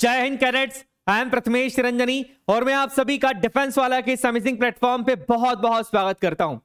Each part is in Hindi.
जय हिंद cadets I am Prathamesh Ranjani और मैं आप सभी का डिफेंस वाला के समिजिंग प्लेटफॉर्म पे बहुत बहुत स्वागत करता हूं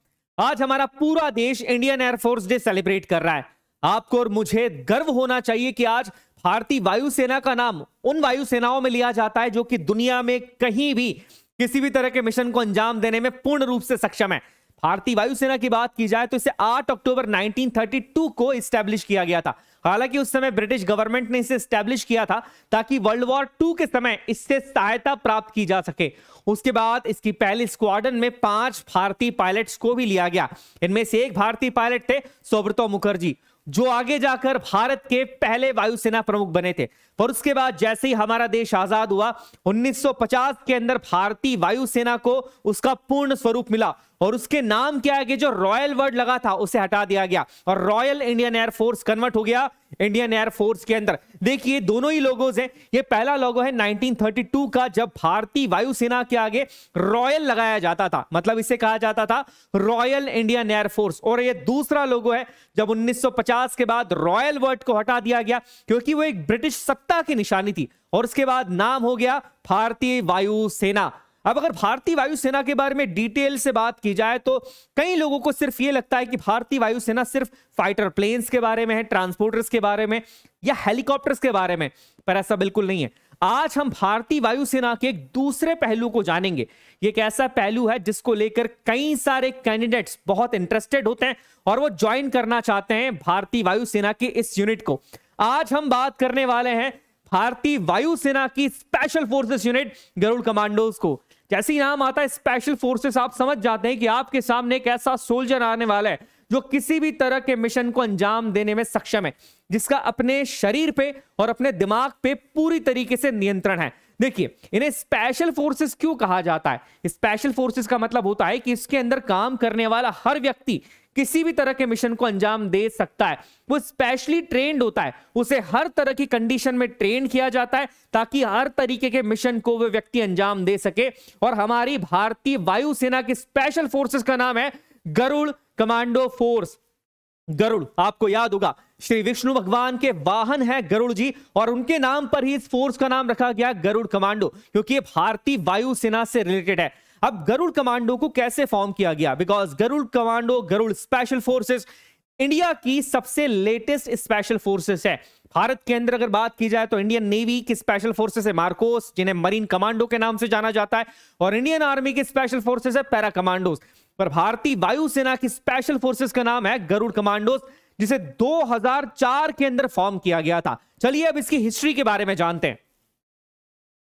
आज हमारा पूरा देश इंडियन एयरफोर्स डे सेलिब्रेट कर रहा है आपको और मुझे गर्व होना चाहिए कि आज भारतीय वायुसेना का नाम उन वायुसेनाओं में लिया जाता है जो कि दुनिया में कहीं भी किसी भी तरह के मिशन को अंजाम देने में पूर्ण रूप से सक्षम है भारतीय वायुसेना की बात की जाए तो इसे 8 अक्टूबर 1932 को स्टैब्लिश किया गया था हालांकि उस समय ब्रिटिश गवर्नमेंट ने इसे स्टैब्लिश किया था ताकि वर्ल्ड वॉर टू के समय इससे सहायता प्राप्त की जा सके उसके बाद इसकी पहली स्क्वाडन में पांच भारतीय पायलट्स को भी लिया गया इनमें से एक भारतीय पायलट थे सोब्रतो मुखर्जी जो आगे जाकर भारत के पहले वायुसेना प्रमुख बने थे और उसके बाद जैसे ही हमारा देश आजाद हुआ 1950 के अंदर भारतीय वायुसेना को उसका पूर्ण स्वरूप मिला और उसके नाम के आगे जो रॉयल वर्ड लगा था उसे हटा दिया गया और रॉयल इंडियन एयरफोर्स कन्वर्ट हो गया इंडियन एयरफोर्स के अंदर देखिए दोनों ही लोगोज हैं ये पहला लोगो है 1932 का जब भारतीय वायुसेना के आगे रॉयल लगाया जाता था मतलब इसे कहा जाता था रॉयल इंडियन एयरफोर्स और ये दूसरा लोगो है जब 1950 के बाद रॉयल वर्ड को हटा दिया गया क्योंकि वो एक ब्रिटिश सत्ता की निशानी थी और उसके बाद नाम हो गया भारतीय वायुसेना अब अगर भारतीय वायुसेना के बारे में डिटेल से बात की जाए तो कई लोगों को सिर्फ ये लगता है कि भारतीय वायुसेना सिर्फ फाइटर प्लेन्स के बारे में है ट्रांसपोर्टर्स के बारे में या हेलीकॉप्टर्स के बारे में पर ऐसा बिल्कुल नहीं है आज हम भारतीय वायुसेना के एक दूसरे पहलू को जानेंगे ये एक ऐसा पहलू है जिसको लेकर कई सारे कैंडिडेट्स बहुत इंटरेस्टेड होते हैं और वो ज्वाइन करना चाहते हैं भारतीय वायुसेना के इस यूनिट को आज हम बात करने वाले हैं भारतीय वायुसेना की special forces unit Garud commandos को जैसे ही नाम आता है स्पेशल फोर्सेस आप समझ जाते हैं कि आपके सामने एक ऐसा सोल्जर आने वाला है जो किसी भी तरह के मिशन को अंजाम देने में सक्षम है जिसका अपने शरीर पे और अपने दिमाग पे पूरी तरीके से नियंत्रण है देखिए इन्हें स्पेशल फोर्सेस क्यों कहा जाता है स्पेशल फोर्सेस का मतलब होता है कि इसके अंदर काम करने वाला हर व्यक्ति किसी भी तरह के मिशन को अंजाम दे सकता है वो स्पेशली ट्रेंड होता है उसे हर तरह की कंडीशन में ट्रेंड किया जाता है ताकि हर तरीके के मिशन को वह व्यक्ति अंजाम दे सके और हमारी भारतीय वायुसेना की स्पेशल फोर्सेस का नाम है गरुड़ कमांडो फोर्स गरुड़ आपको याद होगा श्री विष्णु भगवान के वाहन है गरुड़ जी और उनके नाम पर ही इस फोर्स का नाम रखा गया गरुड़ कमांडो क्योंकि ये भारतीय वायुसेना से रिलेटेड है अब गरुड़ कमांडो को कैसे फॉर्म किया गया because Garud commando Garud special forces India की सबसे लेटेस्ट स्पेशल फोर्सेस है भारत के अंदर अगर बात की जाए तो इंडियन नेवी की स्पेशल फोर्सेस है मार्कोस जिन्हें मरीन कमांडो के नाम से जाना जाता है और इंडियन आर्मी की स्पेशल फोर्सेस है पैरा कमांडोज पर भारतीय वायुसेना की स्पेशल फोर्सेस का नाम है गरुड़ कमांडोस जिसे 2004 के अंदर फॉर्म किया गया था चलिए अब इसकी हिस्ट्री के बारे में जानते हैं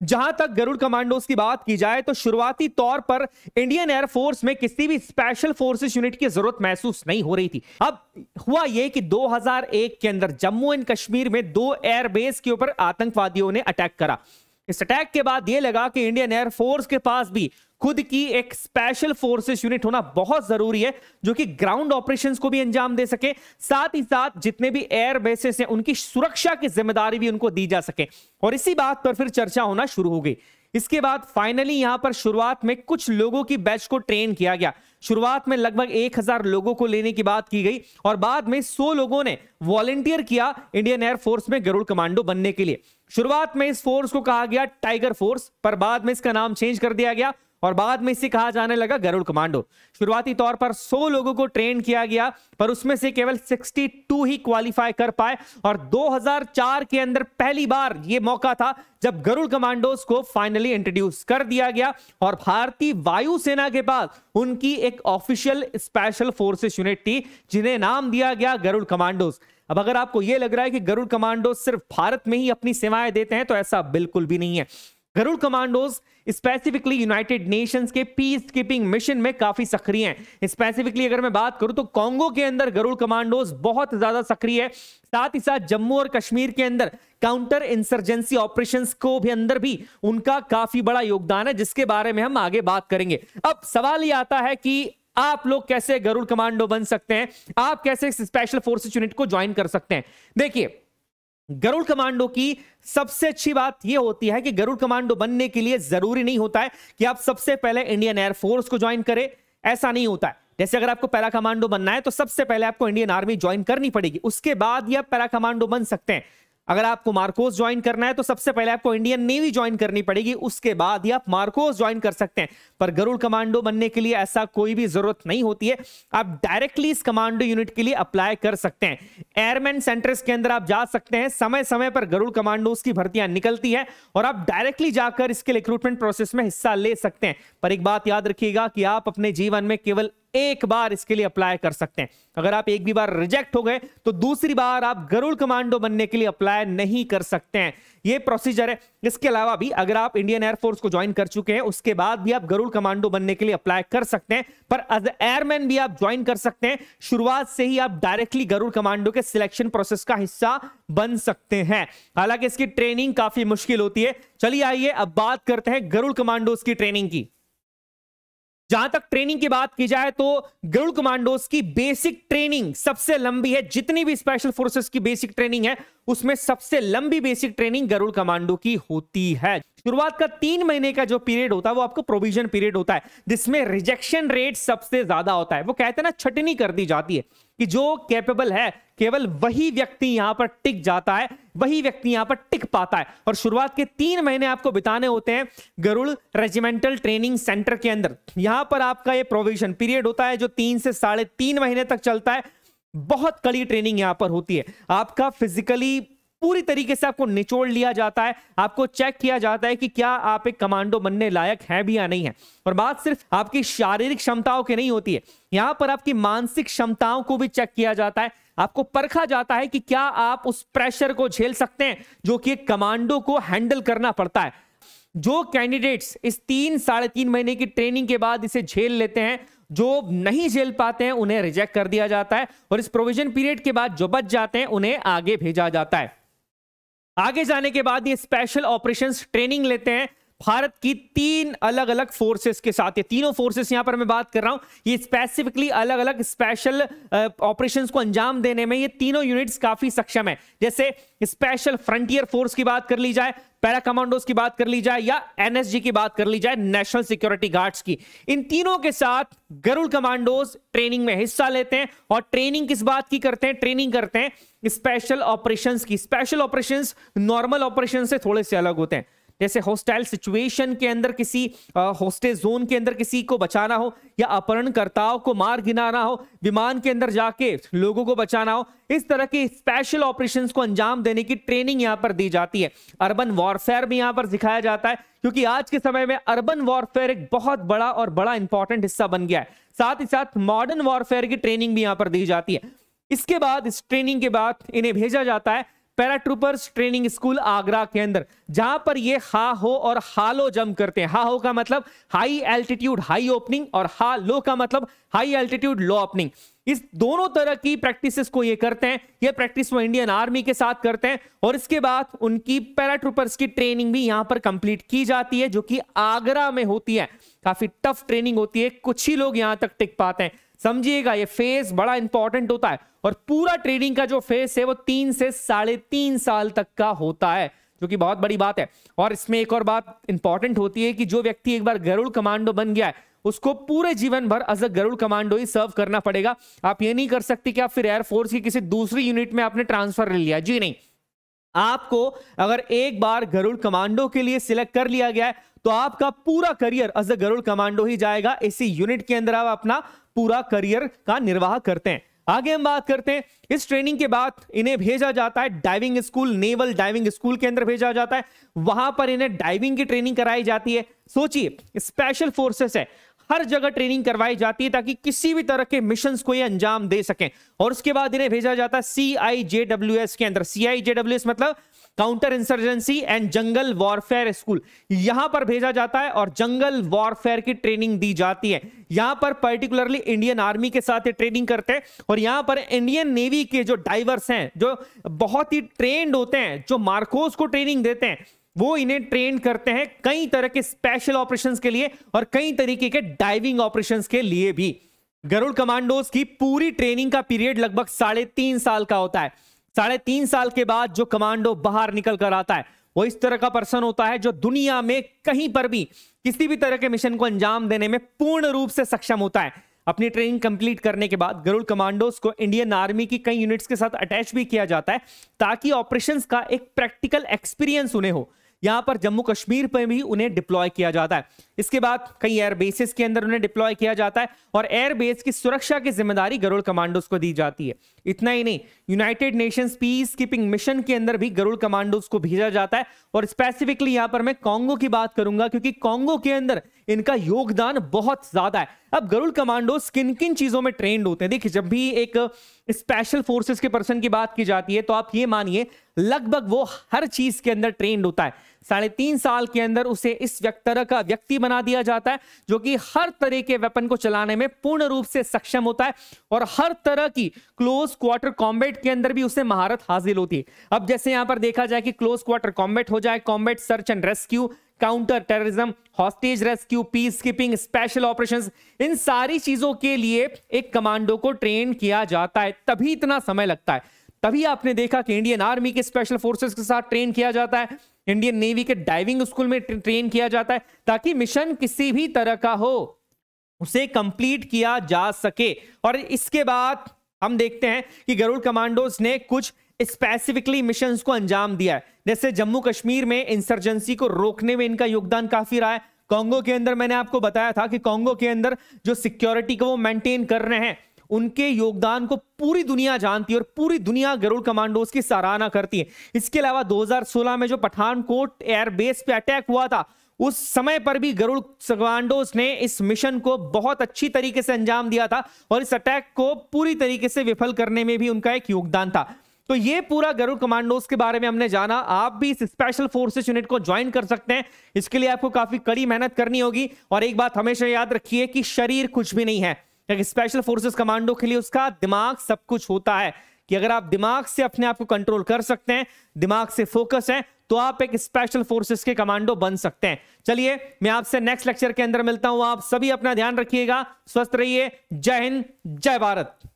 जहां तक गरुड़ कमांडोज की बात की जाए तो शुरुआती तौर पर इंडियन एयरफोर्स में किसी भी स्पेशल फोर्सेस यूनिट की जरूरत महसूस नहीं हो रही थी अब हुआ यह कि 2001 के अंदर जम्मू एंड कश्मीर में दो एयरबेस के ऊपर आतंकवादियों ने अटैक करा इस अटैक के बाद यह लगा कि इंडियन एयरफोर्स के पास भी खुद की एक स्पेशल फोर्सेस यूनिट होना बहुत जरूरी है जो कि ग्राउंड ऑपरेशंस को भी अंजाम दे सके साथ ही साथ जितने भी एयर बेसिस हैं उनकी सुरक्षा की जिम्मेदारी भी उनको दी जा सके और इसी बात पर फिर चर्चा होना शुरू हो गई इसके बाद फाइनली यहां पर शुरुआत में कुछ लोगों की बैच को ट्रेन किया गया शुरुआत में लगभग 1000 लोगों को लेने की बात की गई और बाद में 100 लोगों ने वॉलेंटियर किया इंडियन एयरफोर्स में गरुड़ कमांडो बनने के लिए शुरुआत में इस फोर्स को कहा गया टाइगर फोर्स पर बाद में इसका नाम चेंज कर दिया गया और बाद में इसे कहा जाने लगा गरुड़ कमांडो शुरुआती तौर पर 100 लोगों को ट्रेन किया गया पर उसमें से केवल 62 ही क्वालिफाई कर पाए और 2004 के अंदर पहली बार यह मौका था जब गरुड़ कमांडोज को फाइनली इंट्रोड्यूस कर दिया गया और भारतीय वायुसेना के पास उनकी एक ऑफिशियल स्पेशल फोर्सेस यूनिट थी जिन्हें नाम दिया गया गरुड़ कमांडोज अब अगर आपको यह लग रहा है कि गरुड़ कमांडो सिर्फ भारत में ही अपनी सेवाएं देते हैं तो ऐसा बिल्कुल भी नहीं है Garud commandos specifically United Nations के पीस कीपिंग मिशन में काफी सक्रिय हैं स्पेसिफिकली अगर मैं बात करूं तो कांगो के अंदर गरुड़ कमांडोज बहुत ज्यादा सक्रिय है साथ ही साथ जम्मू और कश्मीर के अंदर काउंटर इंसर्जेंसी ऑपरेशंस को भी अंदर भी उनका काफी बड़ा योगदान है जिसके बारे में हम आगे बात करेंगे अब सवाल ये आता है कि आप लोग कैसे गरुड़ कमांडो बन सकते हैं आप कैसे स्पेशल फोर्सेस यूनिट को ज्वाइन कर सकते हैं देखिए गरुड़ कमांडो की सबसे अच्छी बात यह होती है कि गरुड़ कमांडो बनने के लिए जरूरी नहीं होता है कि आप सबसे पहले इंडियन एयरफोर्स को ज्वाइन करें ऐसा नहीं होता है जैसे अगर आपको पैरा कमांडो बनना है तो सबसे पहले आपको इंडियन आर्मी ज्वाइन करनी पड़ेगी उसके बाद ही आप पैरा कमांडो बन सकते हैं अगर आपको मार्कोस ज्वाइन करना है तो सबसे पहले आपको इंडियन नेवी ज्वाइन करनी पड़ेगी उसके बाद ही आप मार्कोस ज्वाइन कर सकते हैं पर गरुड़ कमांडो बनने के लिए ऐसा कोई भी जरूरत नहीं होती है आप डायरेक्टली इस कमांडो यूनिट के लिए अप्लाई कर सकते हैं एयरमैन सेंटर्स के अंदर आप जा सकते हैं समय समय पर गरुड़ कमांडो की भर्तियां निकलती है और आप डायरेक्टली जाकर इसके रिक्रूटमेंट प्रोसेस में हिस्सा ले सकते हैं पर एक बात याद रखिएगा कि आप अपने जीवन में केवल एक बार इसके लिए अप्लाई कर सकते हैं अगर आप एक भी बार रिजेक्ट हो गए तो दूसरी बार आप गरुड़ कमांडो बनने के लिए अप्लाई नहीं कर सकते हैं ये प्रोसीजर है इसके अलावा भी अगर आप इंडियन एयरफोर्स को ज्वाइन कर चुके हैं उसके बाद भी आप गरुड़ कमांडो बनने के लिए अप्लाई कर सकते हैं पर एज एयरमैन भी आप ज्वाइन कर सकते हैं शुरुआत से ही आप डायरेक्टली गरुड़ कमांडो के सिलेक्शन प्रोसेस का हिस्सा बन सकते हैं हालांकि इसकी ट्रेनिंग काफी मुश्किल होती है चलिए आइए अब बात करते हैं गरुड़ कमांडो की ट्रेनिंग की जहां तक ट्रेनिंग की बात की जाए तो गरुड़ कमांडोज की बेसिक ट्रेनिंग सबसे लंबी है जितनी भी स्पेशल फोर्सेस की बेसिक ट्रेनिंग है उसमें सबसे लंबी बेसिक ट्रेनिंग गरुड़ कमांडो की होती है शुरुआत का तीन महीने का जो पीरियड होता है वो आपको प्रोविजन पीरियड होता है जिसमें रिजेक्शन रेट सबसे ज्यादा होता है वो कहते हैं ना छटनी कर दी जाती है कि जो कैपेबल है केवल वही व्यक्ति यहां पर टिक जाता है वही व्यक्ति यहां पर टिक पाता है और शुरुआत के तीन महीने आपको बिताने होते हैं गरुड़ रेजिमेंटल ट्रेनिंग सेंटर के अंदर यहां पर आपका ये प्रोविजन पीरियड होता है जो तीन से साढ़े तीन महीने तक चलता है बहुत कड़ी ट्रेनिंग यहां पर होती है आपका फिजिकली पूरी तरीके से आपको निचोड़ लिया जाता है आपको चेक किया जाता है कि क्या आप एक कमांडो बनने लायक हैं भी या नहीं है और बात सिर्फ आपकी शारीरिक क्षमताओं की नहीं होती है यहां पर आपकी मानसिक क्षमताओं को भी चेक किया जाता है आपको परखा जाता है कि क्या आप उस प्रेशर को झेल सकते हैं जो कि एक कमांडो को हैंडल करना पड़ता है जो कैंडिडेट्स इस तीन साढ़े तीन महीने की ट्रेनिंग के बाद इसे झेल लेते हैं जो नहीं झेल पाते हैं उन्हें रिजेक्ट कर दिया जाता है और इस प्रोविजन पीरियड के बाद जो बच जाते हैं उन्हें आगे भेजा जाता है आगे जाने के बाद ये स्पेशल ऑपरेशन ट्रेनिंग लेते हैं भारत की तीन अलग अलग फोर्सेस के साथ ये तीनों फोर्सेस यहां पर मैं बात कर रहा हूं ये स्पेसिफिकली अलग अलग स्पेशल ऑपरेशन को अंजाम देने में ये तीनों यूनिट्स काफी सक्षम है जैसे स्पेशल फ्रंटियर फोर्स की बात कर ली जाए पैरा कमांडोज की बात कर ली जाए या एनएसजी की बात कर ली जाए नेशनल सिक्योरिटी गार्ड्स की इन तीनों के साथ गरुड़ कमांडोज ट्रेनिंग में हिस्सा लेते हैं और ट्रेनिंग किस बात की करते हैं ट्रेनिंग करते हैं स्पेशल ऑपरेशंस की स्पेशल ऑपरेशंस नॉर्मल ऑपरेशन से थोड़े से अलग होते हैं जैसे हॉस्टाइल सिचुएशन के अंदर किसी होस्टे जोन के अंदर किसी को बचाना हो या अपहरणकर्ताओं को मार गिनाना हो विमान के अंदर जाके लोगों को बचाना हो इस तरह के स्पेशल ऑपरेशन को अंजाम देने की ट्रेनिंग यहाँ पर दी जाती है अर्बन वॉरफेयर भी यहाँ पर सिखाया जाता है क्योंकि आज के समय में अर्बन वॉरफेयर एक बहुत बड़ा और बड़ा इंपॉर्टेंट हिस्सा बन गया है साथ ही साथ मॉडर्न वॉरफेयर की ट्रेनिंग भी यहाँ पर दी जाती है इसके बाद इस ट्रेनिंग के बाद इन्हें भेजा जाता है पैराट्रूपर्स ट्रेनिंग स्कूल आगरा के अंदर जहां पर ये हा हो और हालो जम करते हैं हा हो का मतलब हाई एल्टीट्यूड हाई ओपनिंग और हा लो का मतलब हाई एल्टीट्यूड लो ओपनिंग इस दोनों तरह की प्रैक्टिसेस को ये करते हैं ये प्रैक्टिस वो इंडियन आर्मी के साथ करते हैं और इसके बाद उनकी पैराट्रूपर्स की ट्रेनिंग भी यहां पर कंप्लीट की जाती है जो कि आगरा में होती है काफी टफ ट्रेनिंग होती है कुछ ही लोग यहां तक टिक पाते हैं समझिएगा ये फेज बड़ा इंपॉर्टेंट होता है और पूरा ट्रेनिंग का जो फेज है वो तीन से साढ़े तीन साल तक का होता है जो कि बहुत बड़ी बात है और इसमें एक और बात इंपॉर्टेंट होती है कि जो व्यक्ति एक बार गरुड़ कमांडो बन गया है उसको पूरे जीवन भर एज अ गरुड़ कमांडो ही सर्व करना पड़ेगा आप ये नहीं कर सकते कि आप फिर एयरफोर्स की किसी दूसरी यूनिट में आपने ट्रांसफर ले लिया जी नहीं आपको अगर एक बार गरुड़ कमांडो के लिए सिलेक्ट कर लिया गया है तो आपका पूरा career as a Garud commando ही जाएगा इसी यूनिट के अंदर आप अपना पूरा करियर का निर्वाह करते हैं आगे हम बात करते हैं इस ट्रेनिंग के बाद इन्हें भेजा जाता है diving school naval diving school के अंदर भेजा जाता है वहां पर इन्हें डाइविंग की ट्रेनिंग कराई जाती है सोचिए स्पेशल फोर्सेस है हर जगह ट्रेनिंग करवाई जाती है ताकि किसी भी तरह के मिशन को ये अंजाम दे सकें और उसके बाद इन्हें भेजा जाता है सी आई जे डब्ल्यू एस के अंदर C I J W S मतलब counter insurgency and jungle warfare school यहां पर भेजा जाता है और जंगल वॉरफेयर की ट्रेनिंग दी जाती है यहां पर पर्टिकुलरली इंडियन आर्मी के साथ ट्रेनिंग करते हैं और यहां पर इंडियन नेवी के जो डाइवर्स हैं जो बहुत ही ट्रेंड होते हैं जो मार्कोस को ट्रेनिंग देते हैं वो इन्हें ट्रेन करते हैं कई तरह के स्पेशल ऑपरेशंस के लिए और कई तरीके के डाइविंग ऑपरेशंस के लिए भी गरुड़ कमांडोज की पूरी ट्रेनिंग का पीरियड लगभग साढ़े तीन साल का होता है साढ़े तीन साल के बाद जो कमांडो बाहर निकल कर आता है वो इस तरह का पर्सन होता है जो दुनिया में कहीं पर भी किसी भी तरह के मिशन को अंजाम देने में पूर्ण रूप से सक्षम होता है अपनी ट्रेनिंग कंप्लीट करने के बाद गरुड़ कमांडोज को इंडियन आर्मी की कई यूनिट्स के साथ अटैच भी किया जाता है ताकि ऑपरेशंस का एक प्रैक्टिकल एक्सपीरियंस उन्हें हो यहां पर जम्मू कश्मीर पर भी उन्हें डिप्लॉय किया जाता है इसके बाद कई एयरबेसिस के अंदर उन्हें डिप्लॉय किया जाता है और एयरबेस की सुरक्षा की जिम्मेदारी गरुड़ कमांडोज को दी जाती है इतना ही नहीं United Nations peace keeping mission के अंदर भी गरुड़ कमांडोज को भेजा जाता है और स्पेसिफिकली यहां पर मैं कांगो की बात करूंगा क्योंकि कांगो के अंदर इनका योगदान बहुत ज्यादा है अब गरुड़ कमांडो किन किन चीजों में ट्रेंड होते हैं देखिए जब भी एक स्पेशल फोर्सेस के पर्सन की बात की जाती है तो आप ये मानिए लगभग वो हर चीज के अंदर ट्रेंड होता है साढ़े तीन साल के अंदर उसे इस तरह का व्यक्ति बना दिया जाता है जो कि हर तरह के वेपन को चलाने में पूर्ण रूप से सक्षम होता है और हर तरह की क्लोज क्वार्टर कॉम्बेट के अंदर भी उसे महारत हासिल होती है अब जैसे यहां पर देखा जाए कि क्लोज क्वार्टर कॉम्बेट हो जाए combat search and rescue counter terrorism hostage rescue peacekeeping special operation इन सारी चीजों के लिए एक कमांडो को ट्रेन किया जाता है तभी इतना समय लगता है तभी आपने देखा कि इंडियन आर्मी के स्पेशल फोर्सेस के साथ ट्रेन किया जाता है इंडियन नेवी के डाइविंग स्कूल में ट्रेन किया जाता है ताकि मिशन किसी भी तरह का हो उसे कंप्लीट किया जा सके और इसके बाद हम देखते हैं कि गरुड़ कमांडोज ने कुछ स्पेसिफिकली मिशन को अंजाम दिया है जैसे जम्मू कश्मीर में इंसर्जेंसी को रोकने में इनका योगदान काफी रहा है कांगो के अंदर मैंने आपको बताया था कि कांगो के अंदर जो सिक्योरिटी को वो मेंटेन कर रहे हैं उनके योगदान को पूरी दुनिया जानती है और पूरी दुनिया गरुड़ कमांडोज की सराहना करती है इसके अलावा 2016 में जो पठानकोट एयरबेस पे अटैक हुआ था उस समय पर भी गरुड़ कमांडोज ने इस मिशन को बहुत अच्छी तरीके से अंजाम दिया था और इस अटैक को पूरी तरीके से विफल करने में भी उनका एक योगदान था तो ये पूरा गरुड़ कमांडोज के बारे में हमने जाना आप भी इस स्पेशल फोर्सेस यूनिट को ज्वाइन कर सकते हैं इसके लिए आपको काफी कड़ी मेहनत करनी होगी और एक बात हमेशा याद रखिए कि शरीर कुछ भी नहीं है स्पेशल फोर्सेस कमांडो के लिए उसका दिमाग सब कुछ होता है कि अगर आप दिमाग से अपने आप को कंट्रोल कर सकते हैं दिमाग से फोकस है तो आप एक स्पेशल फोर्सेस के कमांडो बन सकते हैं चलिए मैं आपसे नेक्स्ट लेक्चर के अंदर मिलता हूं आप सभी अपना ध्यान रखिएगा स्वस्थ रहिए जय हिंद जय भारत